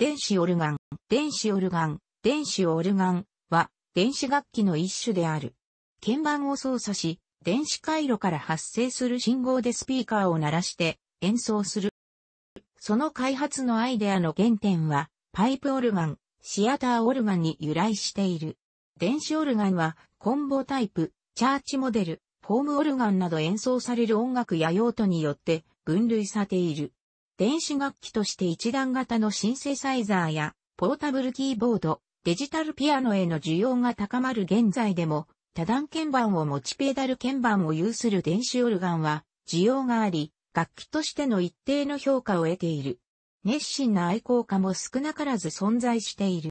電子オルガン、電子オルガン、電子オルガンは電子楽器の一種である。鍵盤を操作し、電子回路から発生する信号でスピーカーを鳴らして演奏する。その開発のアイデアの原点は、パイプオルガン、シアターオルガンに由来している。電子オルガンは、コンボタイプ、チャーチモデル、ホームオルガンなど演奏される音楽や用途によって分類されている。電子楽器として一段型のシンセサイザーやポータブルキーボード、デジタルピアノへの需要が高まる現在でも、多段鍵盤を持ちペダル鍵盤を有する電子オルガンは需要があり、楽器としての一定の評価を得ている。熱心な愛好家も少なからず存在している。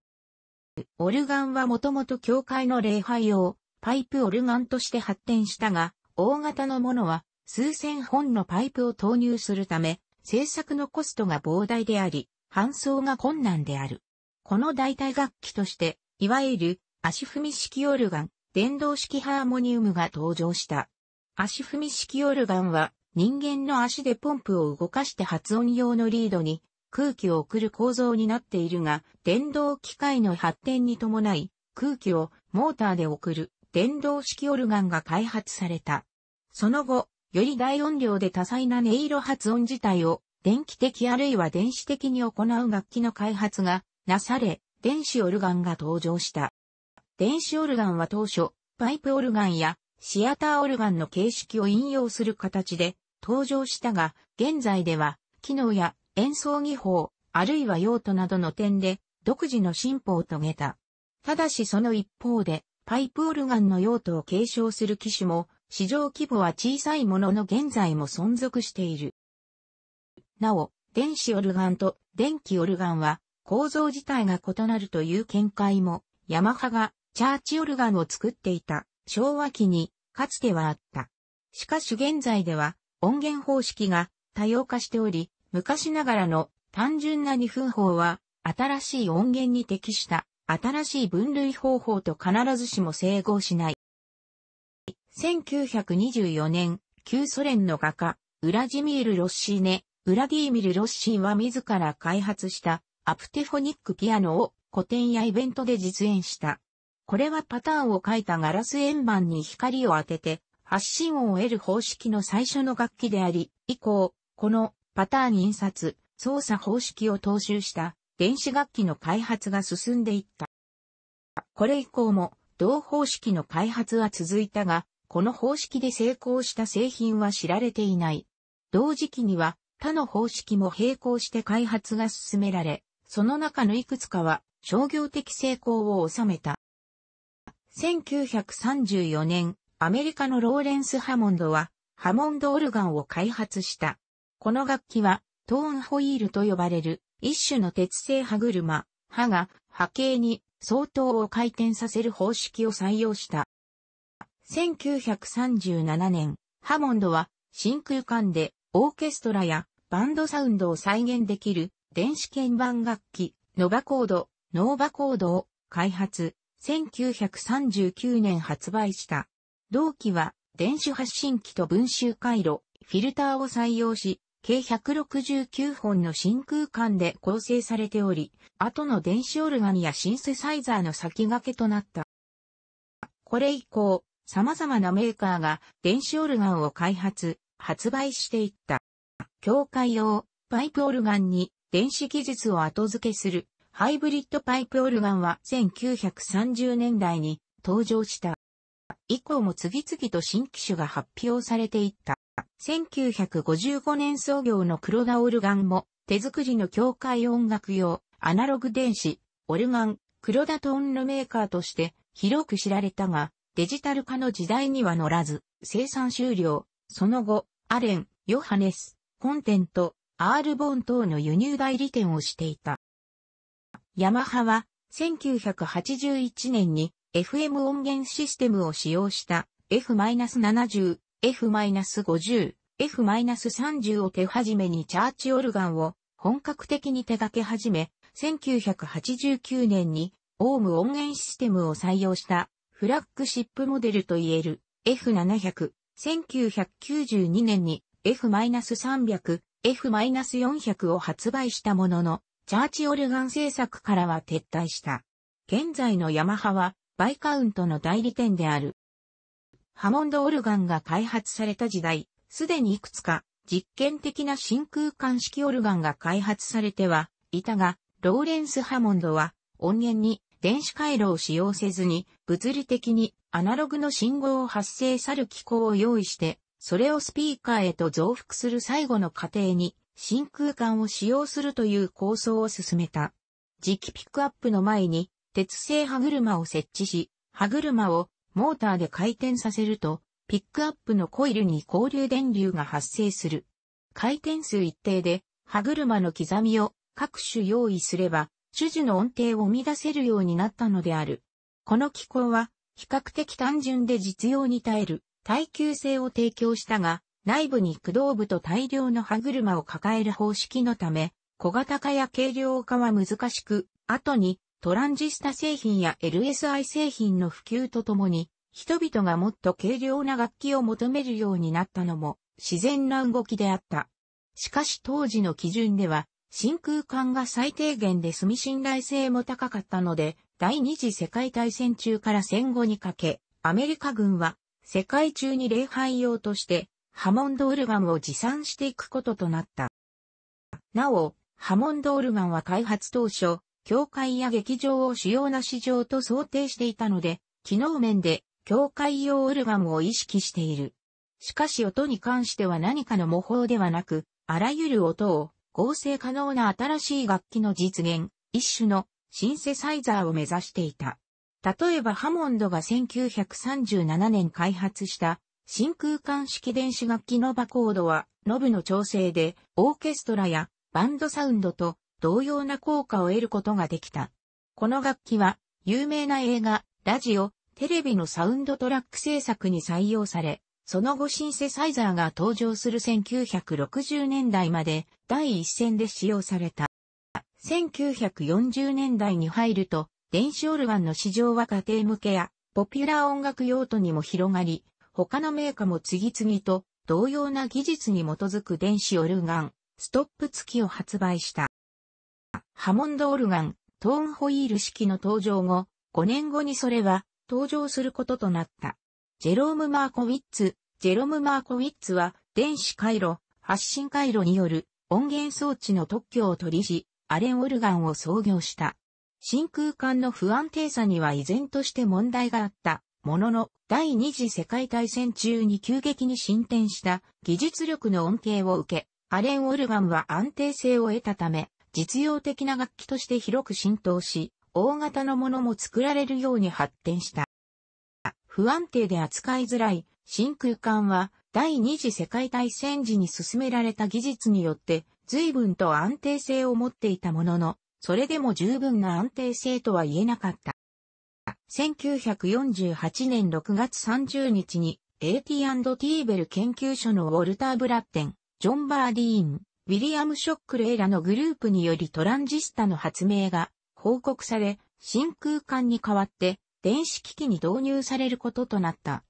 オルガンはもともと教会の礼拝用、パイプオルガンとして発展したが、大型のものは数千本のパイプを投入するため、制作のコストが膨大であり、搬送が困難である。この代替楽器として、いわゆる足踏み式オルガン、電動式ハーモニウムが登場した。足踏み式オルガンは人間の足でポンプを動かして発音用のリードに空気を送る構造になっているが、電動機械の発展に伴い空気をモーターで送る電動式オルガンが開発された。その後、より大音量で多彩な音色発音自体を電気的あるいは電子的に行う楽器の開発がなされ、電子オルガンが登場した。電子オルガンは当初、パイプオルガンやシアターオルガンの形式を引用する形で登場したが、現在では、機能や演奏技法、あるいは用途などの点で、独自の進歩を遂げた。ただしその一方で、パイプオルガンの用途を継承する機種も市場規模は小さいものの現在も存続している。なお、電子オルガンと電気オルガンは構造自体が異なるという見解も、ヤマハがチャーチオルガンを作っていた昭和期にかつてはあった。しかし現在では音源方式が多様化しており、昔ながらの単純な2分法は新しい音源に適した新しい分類方法と必ずしも整合しない。1924年、旧ソ連の画家、ウラジミール・ロッシーネ、ウラディーミル・ロッシーは自ら開発したアプテフォニックピアノを古典やイベントで実演した。これはパターンを書いたガラス円盤に光を当てて発信音を得る方式の最初の楽器であり、以降、このパターン印刷、操作方式を踏襲した電子楽器の開発が進んでいった。これ以降も同方式の開発は続いたが、この方式で成功した製品は知られていない。同時期には他の方式も並行して開発が進められ、その中のいくつかは商業的成功を収めた。1934年、アメリカのローレンス・ハモンドは、ハモンドオルガンを開発した。この楽器は、トーンホイールと呼ばれる、一種の鉄製歯車、歯が波形に相当を回転させる方式を採用した。1937年、ハモンドは真空管でオーケストラやバンドサウンドを再現できる電子鍵盤楽器、ノバコード、ノーバコードを開発、1939年発売した。同期は電子発信機と分集回路、フィルターを採用し、計169本の真空管で構成されており、後の電子オルガンやシンセサイザーの先駆けとなった。これ以降、様々なメーカーが電子オルガンを開発、発売していった。教会用パイプオルガンに電子技術を後付けするハイブリッドパイプオルガンは1930年代に登場した。以降も次々と新機種が発表されていった。1955年創業の黒田オルガンも手作りの教会音楽用アナログ電子オルガン黒田トーンのメーカーとして広く知られたがデジタル化の時代には乗らず、生産終了、その後、アレン、ヨハネス、コンテント、アールボン等の輸入代理店をしていた。ヤマハは、1981年に FM 音源システムを使用した F-70、F-50、F-30 を手始めにチャーチオルガンを本格的に手掛け始め、1989年にオーム音源システムを採用したフラッグシップモデルといえる F700、1992年に F-300、F-400 を発売したものの、チャーチオルガン製作からは撤退した。現在のヤマハは、バイカウントの代理店である。ハモンドオルガンが開発された時代、すでにいくつか実験的な真空管式オルガンが開発されては、いたが、ローレンス・ハモンドは音源に電子回路を使用せずに、物理的にアナログの信号を発生さる機構を用意して、それをスピーカーへと増幅する最後の過程に、真空管を使用するという構想を進めた。磁気ピックアップの前に、鉄製歯車を設置し、歯車をモーターで回転させると、ピックアップのコイルに交流電流が発生する。回転数一定で、歯車の刻みを各種用意すれば、種々の音程を生み出せるようになったのである。この機構は、比較的単純で実用に耐える、耐久性を提供したが、内部に駆動部と大量の歯車を抱える方式のため、小型化や軽量化は難しく、後にトランジスタ製品や LSI 製品の普及とともに、人々がもっと軽量な楽器を求めるようになったのも自然な動きであった。しかし当時の基準では、真空管が最低限で住み信頼性も高かったので、第二次世界大戦中から戦後にかけ、アメリカ軍は世界中に礼拝用として、ハモンドオルガンを持参していくこととなった。なお、ハモンドオルガンは開発当初、教会や劇場を主要な市場と想定していたので、機能面で教会用オルガンを意識している。しかし音に関しては何かの模倣ではなく、あらゆる音を合成可能な新しい楽器の実現、一種のシンセサイザーを目指していた。例えばハモンドが1937年開発した真空管式電子楽器ノバコードはノブの調整でオーケストラやバンドサウンドと同様な効果を得ることができた。この楽器は有名な映画、ラジオ、テレビのサウンドトラック制作に採用され、その後シンセサイザーが登場する1960年代まで第一線で使用された。1940年代に入ると、電子オルガンの市場は家庭向けや、ポピュラー音楽用途にも広がり、他のメーカーも次々と同様な技術に基づく電子オルガン、ストップ付きを発売した。ハモンドオルガン、トーンホイール式の登場後、5年後にそれは登場することとなった。ジェローム・マーコウィッツ、ジェローム・マーコウィッツは電子回路、発信回路による音源装置の特許を取りし、アレン・オルガンを創業した。真空管の不安定さには依然として問題があった。ものの、第二次世界大戦中に急激に進展した技術力の恩恵を受け、アレン・オルガンは安定性を得たため、実用的な楽器として広く浸透し、大型のものも作られるように発展した。不安定で扱いづらい真空管は第二次世界大戦時に進められた技術によって随分と安定性を持っていたものの、それでも十分な安定性とは言えなかった。1948年6月30日に AT&T ベル研究所のウォルター・ブラッテン、ジョン・バーディーン、ウィリアム・ショックレイラのグループによりトランジスタの発明が報告され、真空管に代わって電子機器に導入されることとなった。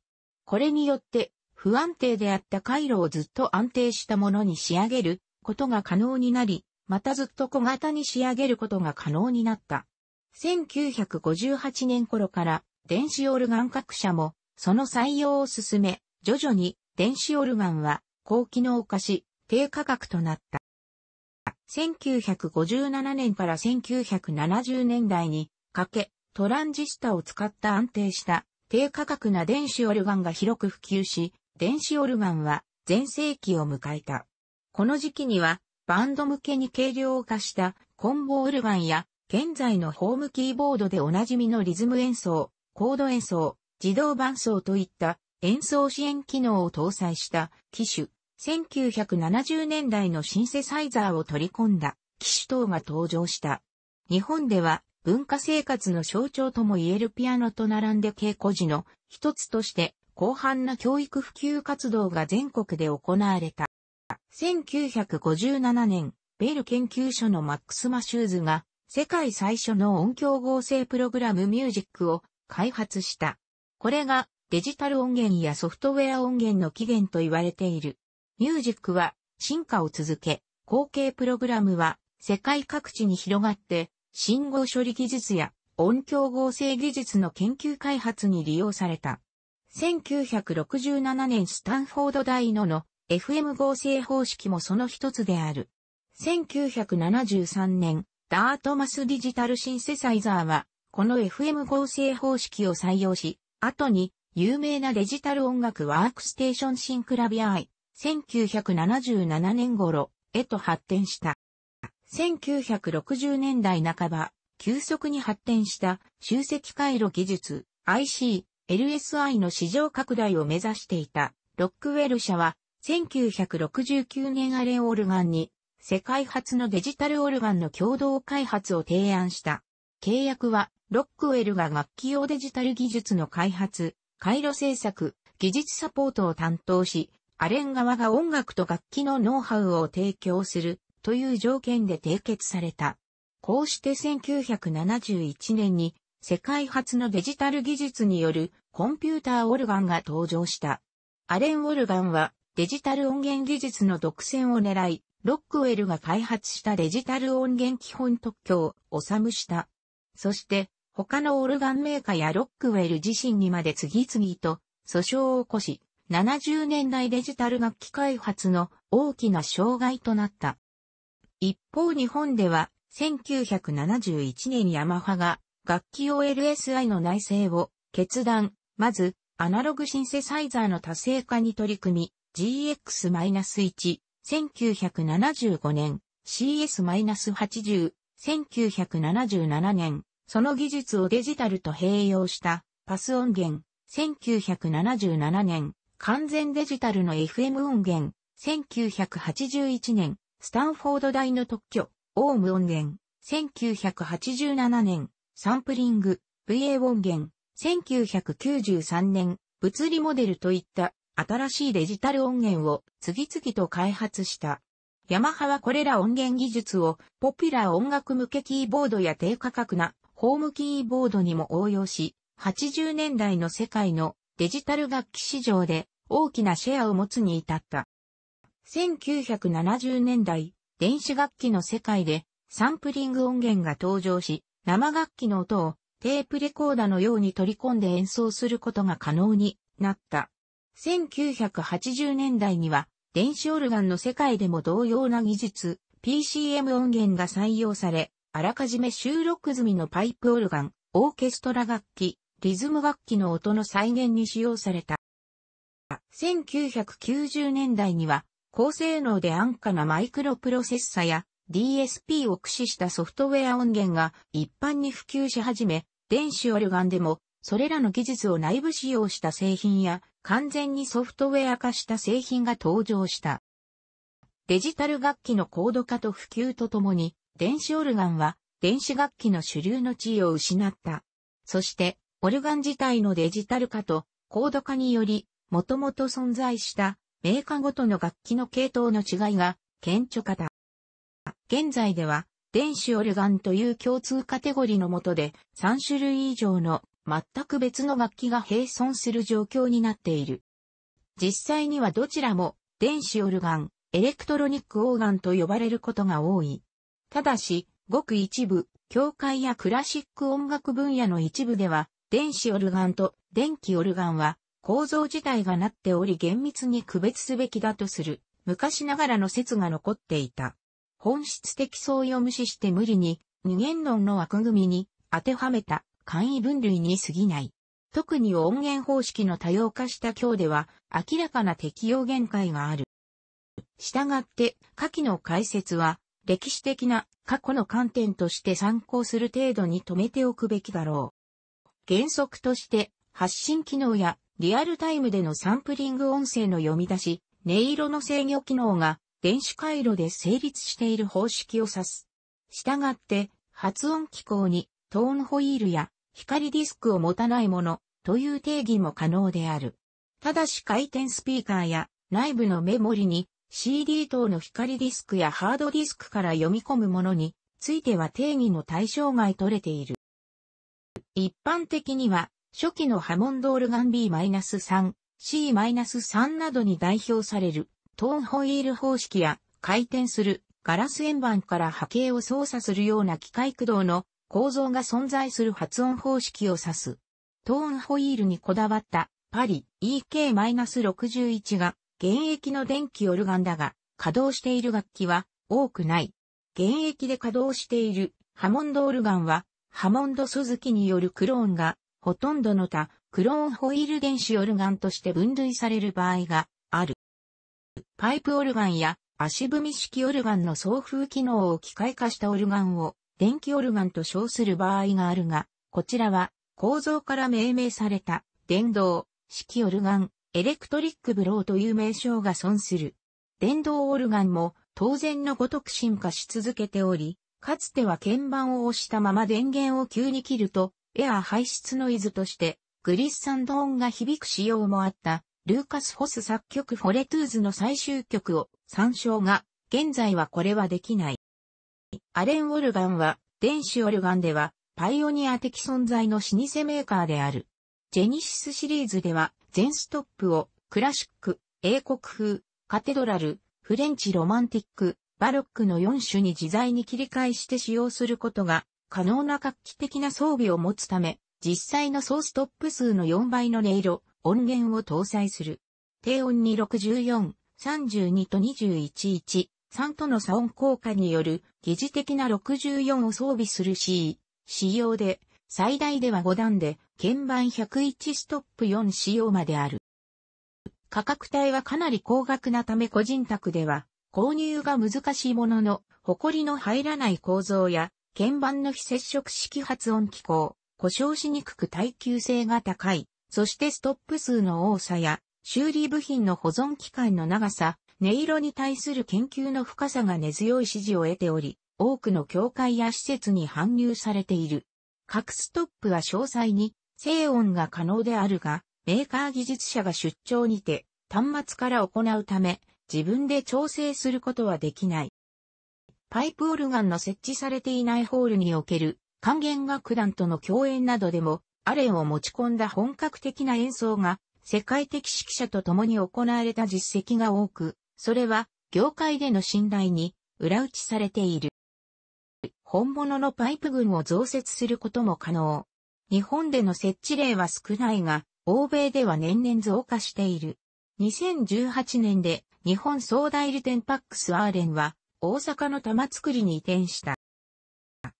これによって不安定であった回路をずっと安定したものに仕上げることが可能になり、またずっと小型に仕上げることが可能になった。1958年頃から電子オルガン各社もその採用を進め、徐々に電子オルガンは高機能化し、低価格となった。1957年から1970年代にかけ、トランジスタを使った安定した低価格な電子オルガンが広く普及し、電子オルガンは全盛期を迎えた。この時期にはバンド向けに軽量化したコンボオルガンや現在のホームキーボードでおなじみのリズム演奏、コード演奏、自動伴奏といった演奏支援機能を搭載した機種、1970年代のシンセサイザーを取り込んだ機種等が登場した。日本では文化生活の象徴とも言えるピアノと並んで稽古時の一つとして広範な教育普及活動が全国で行われた。1957年、ベル研究所のマックス・マシューズが世界最初の音響合成プログラムミュージックを開発した。これがデジタル音源やソフトウェア音源の起源と言われている。ミュージックは進化を続け、後継プログラムは世界各地に広がって、信号処理技術や音響合成技術の研究開発に利用された。1967年スタンフォード大のの FM 合成方式もその一つである。1973年、ダートマスディジタルシンセサイザーは、この FM 合成方式を採用し、後に有名なデジタル音楽ワークステーションシンクラビアイ、1977年頃へと発展した。1960年代半ば、急速に発展した集積回路技術 IC LSI の市場拡大を目指していたロックウェル社は1969年アレン・オルガンに世界初のデジタルオルガンの共同開発を提案した。契約はロックウェルが楽器用デジタル技術の開発、回路制作、技術サポートを担当し、アレン側が音楽と楽器のノウハウを提供するという条件で締結された。こうして1971年に世界初のデジタル技術によるコンピューターオルガンが登場した。アレン・オルガンはデジタル音源技術の独占を狙い、ロックウェルが開発したデジタル音源基本特許を収むした。そして、他のオルガンメーカーやロックウェル自身にまで次々と訴訟を起こし、70年代デジタル楽器開発の大きな障害となった。一方日本では1971年ヤマハが楽器 OLSI の内製を決断、まず、アナログシンセサイザーの多成化に取り組み、GX-1、1975年、CS-80、1977年、その技術をデジタルと併用したパス音源、1977年、完全デジタルの FM 音源、1981年、スタンフォード大の特許、オーム音源、1987年、サンプリング、VA 音源、1993年、物理モデルといった新しいデジタル音源を次々と開発した。ヤマハはこれら音源技術をポピュラー音楽向けキーボードや低価格なホームキーボードにも応用し、80年代の世界のデジタル楽器市場で大きなシェアを持つに至った。1970年代、電子楽器の世界でサンプリング音源が登場し、生楽器の音をテープレコーダーのように取り込んで演奏することが可能になった。1980年代には電子オルガンの世界でも同様な技術、PCM 音源が採用され、あらかじめ収録済みのパイプオルガン、オーケストラ楽器、リズム楽器の音の再現に使用された。1990年代には高性能で安価なマイクロプロセッサや DSP を駆使したソフトウェア音源が一般に普及し始め、電子オルガンでも、それらの技術を内部使用した製品や、完全にソフトウェア化した製品が登場した。デジタル楽器の高度化と普及とともに、電子オルガンは電子楽器の主流の地位を失った。そして、オルガン自体のデジタル化と高度化により、もともと存在したメーカーごとの楽器の系統の違いが顕著化だ。現在では、電子オルガンという共通カテゴリのもとで、3種類以上の全く別の楽器が並存する状況になっている。実際にはどちらも、電子オルガン、エレクトロニックオーガンと呼ばれることが多い。ただし、ごく一部、教会やクラシック音楽分野の一部では、電子オルガンと電気オルガンは構造自体がなっており厳密に区別すべきだとする昔ながらの説が残っていた。本質的相違を無視して無理に、二元論の枠組みに当てはめた簡易分類に過ぎない。特に音源方式の多様化した今日では明らかな適用限界がある。従って、下記の解説は、歴史的な過去の観点として参考する程度に止めておくべきだろう。原則として、発信機能やリアルタイムでのサンプリング音声の読み出し、音色の制御機能が電子回路で成立している方式を指す。したがって、発音機構にトーンホイールや光ディスクを持たないものという定義も可能である。ただし回転スピーカーや内部のメモリに CD 等の光ディスクやハードディスクから読み込むものについては定義の対象外取れている。一般的には初期のハモンドオルガン B-3、C-3 などに代表されるトーンホイール方式や回転するガラス円盤から波形を操作するような機械駆動の構造が存在する発音方式を指す。トーンホイールにこだわったパリ EK-61 が現役の電気オルガンだが稼働している楽器は多くない。現役で稼働しているハモンドオルガンはハモンド鈴木によるクローンがほとんどの他クローンホイール電子オルガンとして分類される場合がある。パイプオルガンや足踏み式オルガンの送風機能を機械化したオルガンを電気オルガンと称する場合があるが、こちらは構造から命名された電動式オルガン、エレクトリックブローという名称が損する。電動オルガンも当然のごとく進化し続けており、かつては鍵盤を押したまま電源を急に切ると、エアー排出ノイズとして、グリッサンド音が響く仕様もあったルーカス・ホス作曲フォレトゥーズの最終曲を参照が、現在はこれはできない。アレン・オルガンは、電子オルガンでは、パイオニア的存在の老舗メーカーである。ジェニシスシリーズでは、全ストップを、クラシック、英国風、カテドラル、フレンチロマンティック、バロックの4種に自在に切り替えして使用することが可能な画期的な装備を持つため、実際の総ストップ数の4倍の音色、音源を搭載する。低音に64、32と211、3との差音効果による疑似的な64を装備する C、仕様で、最大では5段で、鍵盤101ストップ4仕様まである。価格帯はかなり高額なため個人宅では、購入が難しいものの、誇りの入らない構造や、鍵盤の非接触式発音機構、故障しにくく耐久性が高い、そしてストップ数の多さや、修理部品の保存期間の長さ、音色に対する研究の深さが根強い支持を得ており、多くの教会や施設に搬入されている。各ストップは詳細に、静音が可能であるが、メーカー技術者が出張にて、端末から行うため、自分で調整することはできない。パイプオルガンの設置されていないホールにおける、還元楽団との共演などでも、アレンを持ち込んだ本格的な演奏が、世界的指揮者と共に行われた実績が多く、それは、業界での信頼に、裏打ちされている。本物のパイプ群を増設することも可能。日本での設置例は少ないが、欧米では年々増加している。2018年で日本総代理店パックスアーレンは大阪の玉造に移転した。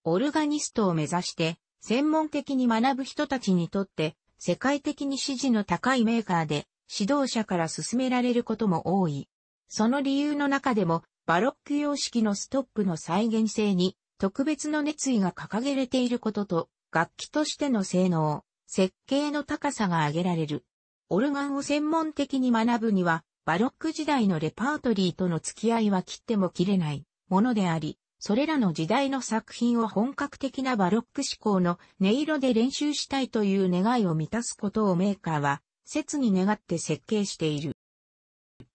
オルガニストを目指して専門的に学ぶ人たちにとって、世界的に支持の高いメーカーで、指導者から勧められることも多い。その理由の中でも、バロック様式のストップの再現性に、特別の熱意が掲げれていることと、楽器としての性能、設計の高さが挙げられる。オルガンを専門的に学ぶには、バロック時代のレパートリーとの付き合いは切っても切れないものであり、それらの時代の作品を本格的なバロック思考の音色で練習したいという願いを満たすことをメーカーは、切に願って設計している。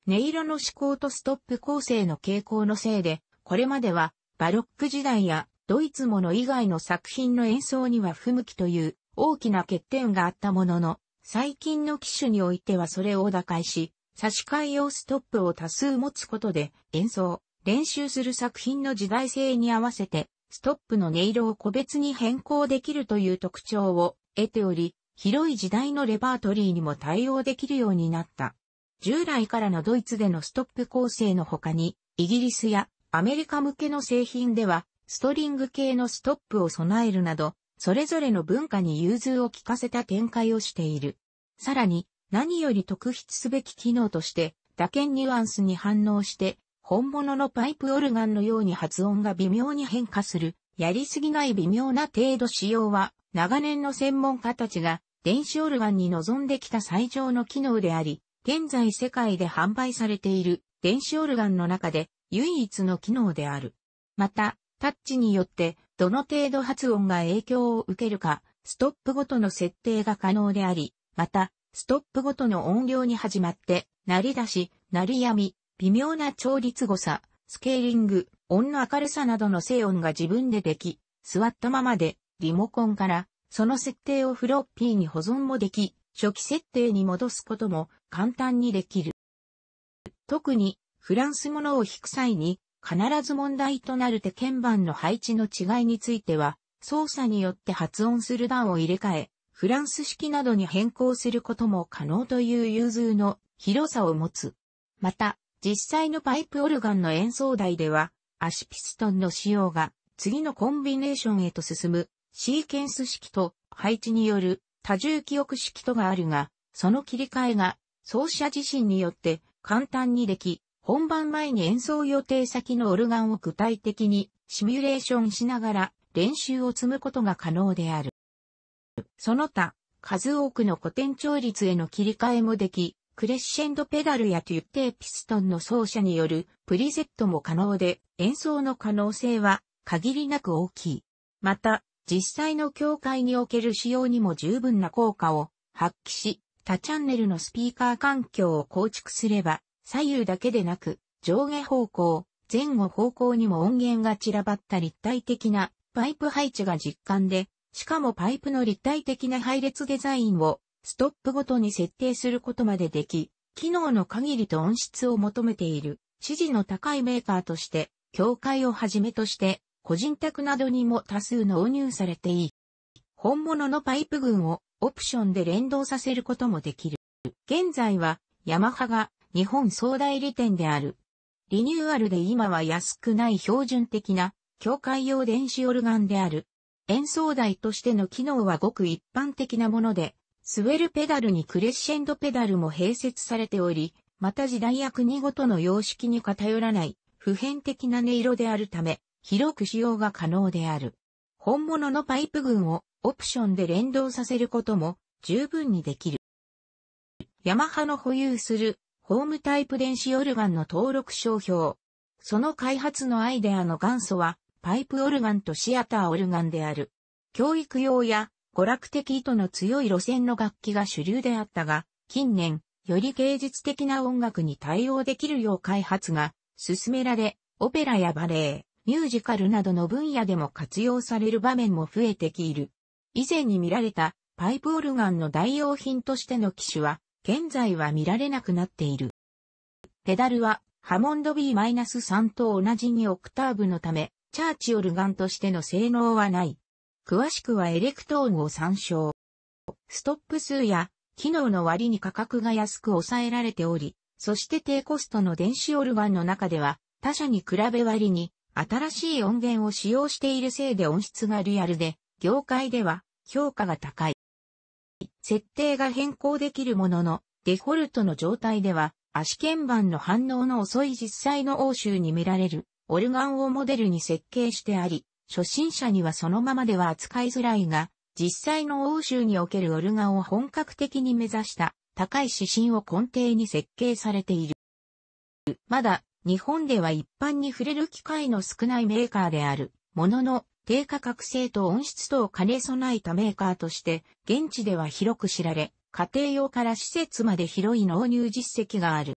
音色の思考とストップ構成の傾向のせいで、これまではバロック時代やドイツもの以外の作品の演奏には不向きという大きな欠点があったものの、最近の機種においてはそれを打開し、差し替え用ストップを多数持つことで演奏、練習する作品の時代性に合わせて、ストップの音色を個別に変更できるという特徴を得ており、広い時代のレパートリーにも対応できるようになった。従来からのドイツでのストップ構成の他に、イギリスやアメリカ向けの製品では、ストリング系のストップを備えるなど、それぞれの文化に融通を利かせた展開をしている。さらに、何より特筆すべき機能として、打鍵ニュアンスに反応して、本物のパイプオルガンのように発音が微妙に変化する、やりすぎない微妙な程度使用は、長年の専門家たちが電子オルガンに望んできた最上の機能であり、現在世界で販売されている電子オルガンの中で唯一の機能である。また、タッチによってどの程度発音が影響を受けるか、ストップごとの設定が可能であり、また、ストップごとの音量に始まって、鳴り出し、鳴りやみ、微妙な調律誤差、スケーリング、音の明るさなどの静音が自分ででき、座ったままで、リモコンから、その設定をフロッピーに保存もでき、初期設定に戻すことも簡単にできる。特に、フランスものを弾く際に、必ず問題となる手鍵盤の配置の違いについては、操作によって発音する段を入れ替え、フランス式などに変更することも可能という融通の広さを持つ。また、実際のパイプオルガンの演奏台では、足ピストンの使用が次のコンビネーションへと進むシーケンス式と配置による多重記憶式とがあるが、その切り替えが奏者自身によって簡単にでき、本番前に演奏予定先のオルガンを具体的にシミュレーションしながら練習を積むことが可能である。その他、数多くの古典調律への切り替えもでき、クレッシェンドペダルやトゥッテーピストンの奏者によるプリセットも可能で、演奏の可能性は限りなく大きい。また、実際の教会における仕様にも十分な効果を発揮し、多チャンネルのスピーカー環境を構築すれば、左右だけでなく、上下方向、前後方向にも音源が散らばった立体的なパイプ配置が実感で、しかもパイプの立体的な配列デザインをストップごとに設定することまででき、機能の限りと音質を求めている、支持の高いメーカーとして、協会をはじめとして、個人宅などにも多数納入されていい。本物のパイプ群をオプションで連動させることもできる。現在は、ヤマハが日本総代理店である。リニューアルで今は安くない標準的な、教会用電子オルガンである。演奏台としての機能はごく一般的なもので、スウェルペダルにクレッシェンドペダルも併設されており、また時代や国ごとの様式に偏らない普遍的な音色であるため、広く使用が可能である。本物のパイプ群をオプションで連動させることも十分にできる。ヤマハの保有するホームタイプ電子オルガンの登録商標。その開発のアイデアの元祖はパイプオルガンとシアターオルガンである。教育用や娯楽的意図の強い路線の楽器が主流であったが、近年、より芸術的な音楽に対応できるよう開発が進められ、オペラやバレエ、ミュージカルなどの分野でも活用される場面も増えてきる。以前に見られたパイプオルガンの代用品としての機種は、現在は見られなくなっている。ペダルは、ハモンド B-3 と同じにオクターブのため、チャーチオルガンとしての性能はない。詳しくはエレクトーンを参照。ストップ数や機能の割に価格が安く抑えられており、そして低コストの電子オルガンの中では他社に比べ割に新しい音源を使用しているせいで音質がリアルで、業界では評価が高い。設定が変更できるものの、デフォルトの状態では、足鍵盤の反応の遅い実際の欧州に見られる、オルガンをモデルに設計してあり、初心者にはそのままでは扱いづらいが、実際の欧州におけるオルガンを本格的に目指した高い指針を根底に設計されている。まだ日本では一般に触れる機会の少ないメーカーであるものの低価格性と音質等を兼ね備えたメーカーとして現地では広く知られ家庭用から施設まで広い納入実績がある。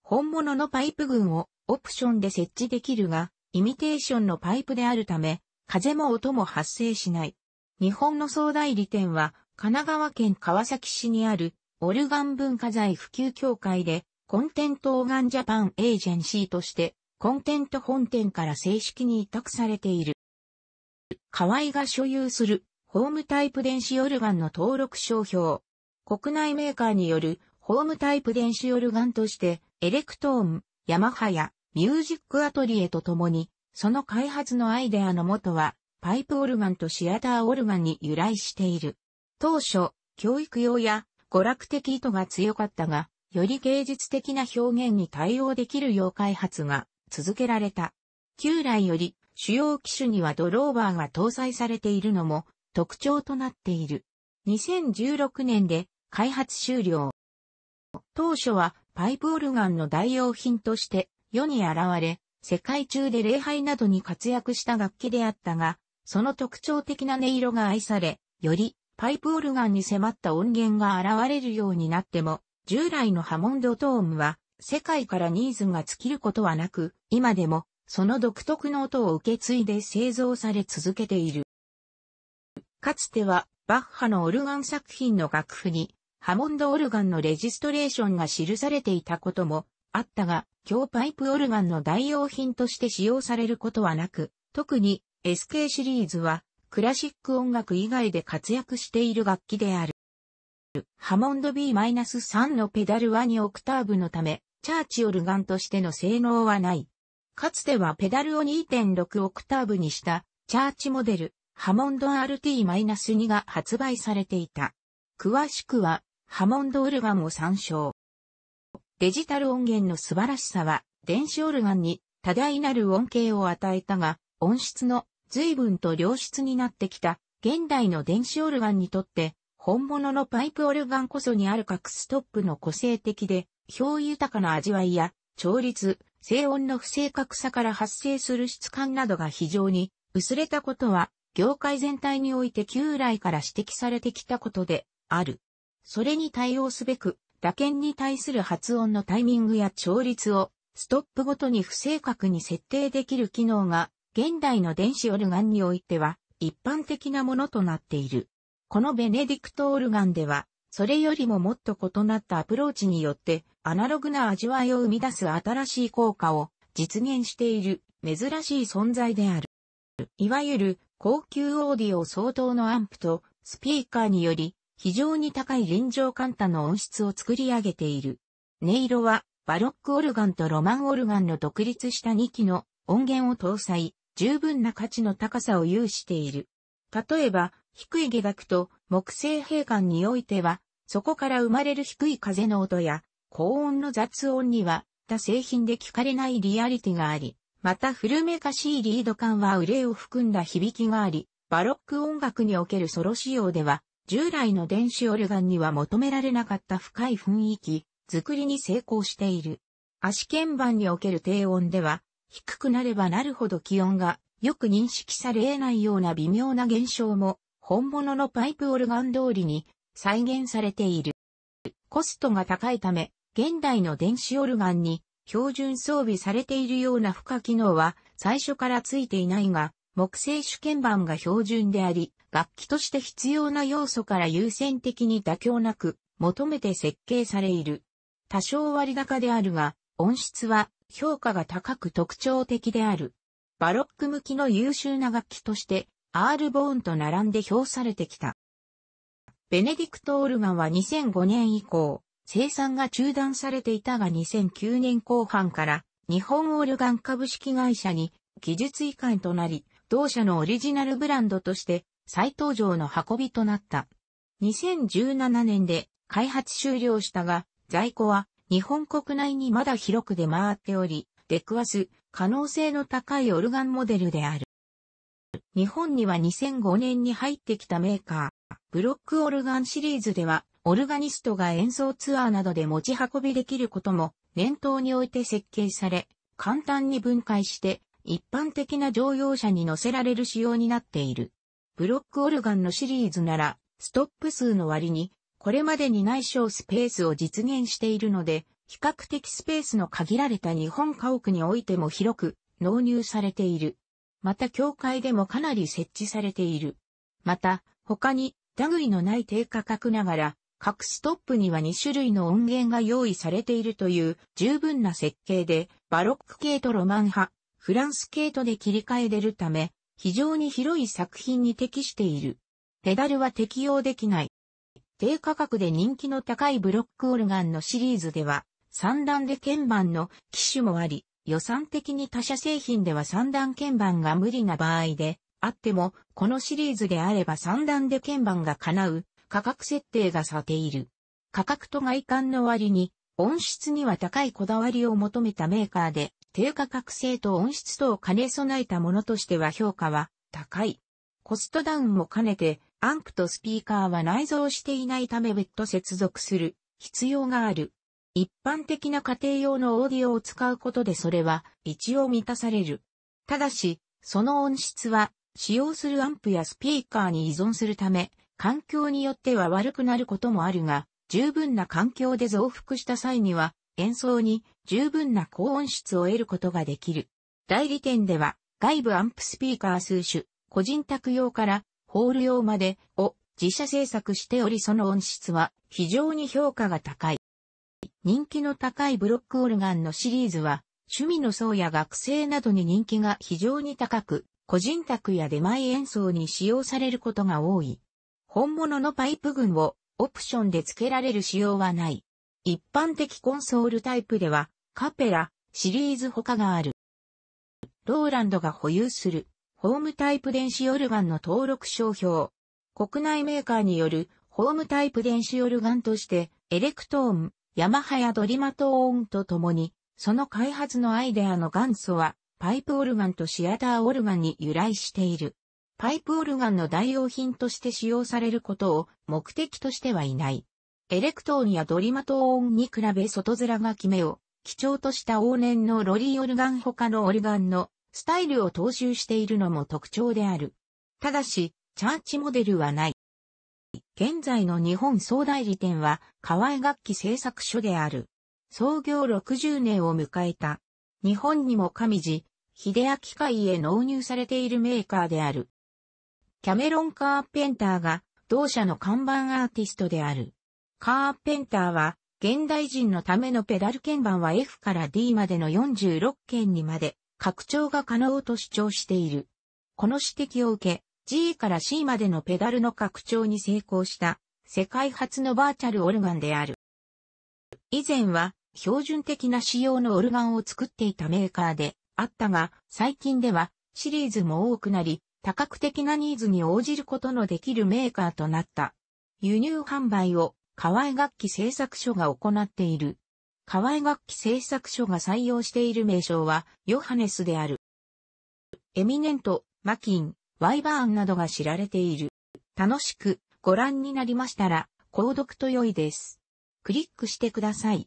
本物のパイプ群をオプションで設置できるが、イミテーションのパイプであるため、風も音も発生しない。日本の総代理店は、神奈川県川崎市にある、オルガン文化財普及協会で、コンテントオーガンジャパンエージェンシーとして、コンテント本店から正式に委託されている。河合が所有する、ホームタイプ電子オルガンの登録商標。国内メーカーによる、ホームタイプ電子オルガンとして、エレクトーン、ヤマハや、ミュージックアトリエと共に、その開発のアイデアの元は、パイプオルガンとシアターオルガンに由来している。当初、教育用や娯楽的意図が強かったが、より芸術的な表現に対応できるよう開発が続けられた。旧来より主要機種にはドローバーが搭載されているのも特徴となっている。2016年で開発終了。当初はパイプオルガンの代用品として世に現れ、世界中で礼拝などに活躍した楽器であったが、その特徴的な音色が愛され、よりパイプオルガンに迫った音源が現れるようになっても、従来のハモンドトーンは世界からニーズが尽きることはなく、今でもその独特の音を受け継いで製造され続けている。かつてはバッハのオルガン作品の楽譜にハモンドオルガンのレジストレーションが記されていたこともあったが、強パイプオルガンの代用品として使用されることはなく、特に SK シリーズはクラシック音楽以外で活躍している楽器である。ハモンド B-3 のペダルは2オクターブのため、チャーチオルガンとしての性能はない。かつてはペダルを2.6オクターブにしたチャーチモデル、ハモンド RT-2 が発売されていた。詳しくは、ハモンドオルガンを参照。デジタル音源の素晴らしさは、電子オルガンに多大なる恩恵を与えたが、音質の随分と良質になってきた、現代の電子オルガンにとって、本物のパイプオルガンこそにある各ストップの個性的で、表豊かな味わいや、調律、静音の不正確さから発生する質感などが非常に薄れたことは、業界全体において旧来から指摘されてきたことである。それに対応すべく、打鍵に対する発音のタイミングや調律をストップごとに不正確に設定できる機能が現代の電子オルガンにおいては一般的なものとなっている。このベネディクトオルガンではそれよりももっと異なったアプローチによってアナログな味わいを生み出す新しい効果を実現している珍しい存在である。いわゆる高級オーディオ相当のアンプとスピーカーにより非常に高い臨場感多の音質を作り上げている。音色は、バロックオルガンとロマンオルガンの独立した2機の音源を搭載、十分な価値の高さを有している。例えば、低い下楽と木製閉館においては、そこから生まれる低い風の音や、高音の雑音には、他製品で聞かれないリアリティがあり、また古めかしいリード感は憂いを含んだ響きがあり、バロック音楽におけるソロ仕様では、従来の電子オルガンには求められなかった深い雰囲気、作りに成功している。足鍵盤における低音では、低くなればなるほど気温がよく認識され得ないような微妙な現象も、本物のパイプオルガン通りに再現されている。コストが高いため、現代の電子オルガンに標準装備されているような負荷機能は最初からついていないが、木製主鍵盤が標準であり、楽器として必要な要素から優先的に妥協なく求めて設計されいる。多少割高であるが、音質は評価が高く特徴的である。バロック向きの優秀な楽器として、アールボーンと並んで評されてきた。ベネディクト・オルガンは2005年以降、生産が中断されていたが2009年後半から日本オルガン株式会社に技術移管となり、同社のオリジナルブランドとして再登場の運びとなった。2017年で開発終了したが、在庫は日本国内にまだ広く出回っており、出くわす可能性の高いオルガンモデルである。日本には2005年に入ってきたメーカー、ブロックオルガンシリーズでは、オルガニストが演奏ツアーなどで持ち運びできることも念頭において設計され、簡単に分解して一般的な乗用車に乗せられる仕様になっている。ブロックオルガンのシリーズなら、ストップ数の割に、これまでにない小スペースを実現しているので、比較的スペースの限られた日本家屋においても広く納入されている。また教会でもかなり設置されている。また、他に、類のない低価格ながら、各ストップには2種類の音源が用意されているという十分な設計で、バロック系とロマン派、フランス系とで切り替えれるため、非常に広い作品に適している。ペダルは適用できない。低価格で人気の高いブロックオルガンのシリーズでは、三段で鍵盤の機種もあり、予算的に他社製品では三段鍵盤が無理な場合で、あっても、このシリーズであれば三段で鍵盤が叶う価格設定がされている。価格と外観の割に、音質には高いこだわりを求めたメーカーで、低価格性と音質等を兼ね備えたものとしては評価は高い。コストダウンも兼ねて、アンプとスピーカーは内蔵していないため別途接続する必要がある。一般的な家庭用のオーディオを使うことでそれは一応満たされる。ただし、その音質は使用するアンプやスピーカーに依存するため、環境によっては悪くなることもあるが、十分な環境で増幅した際には演奏に十分な高音質を得ることができる。代理店では、外部アンプスピーカー数種、個人宅用からホール用までを自社製作しておりその音質は非常に評価が高い。人気の高いブロックオルガンのシリーズは趣味の層や学生などに人気が非常に高く、個人宅や出前演奏に使用されることが多い。本物のパイプ群をオプションで付けられる仕様はない。一般的コンソールタイプではカペラシリーズ他がある。ローランドが保有するホームタイプ電子オルガンの登録商標。国内メーカーによるホームタイプ電子オルガンとしてエレクトーン、ヤマハやドリマトーンとともにその開発のアイデアの元祖はパイプオルガンとシアターオルガンに由来している。パイプオルガンの代用品として使用されることを目的としてはいない。エレクトーンやドリマトーンに比べ外面がめよを基調とした往年のロリーオルガン他のオルガンのスタイルを踏襲しているのも特徴である。ただし、チャーチモデルはない。現在の日本総代理店は、河合楽器製作所である。創業60年を迎えた。日本にも上地、秀明会へ納入されているメーカーである。キャメロン・カーペンターが同社の看板アーティストである。カーペンターは現代人のためのペダル鍵盤は F から D までの46件にまで拡張が可能と主張している。この指摘を受け、G から C までのペダルの拡張に成功した世界初のバーチャルオルガンである。以前は標準的な仕様のオルガンを作っていたメーカーであったが、最近ではシリーズも多くなり、多角的なニーズに応じることのできるメーカーとなった。輸入販売を河合楽器製作所が行っている。河合楽器製作所が採用している名称は、ヨハネスである。エミネント、マキン、ワイバーンなどが知られている。楽しくご覧になりましたら、購読と良いです。クリックしてください。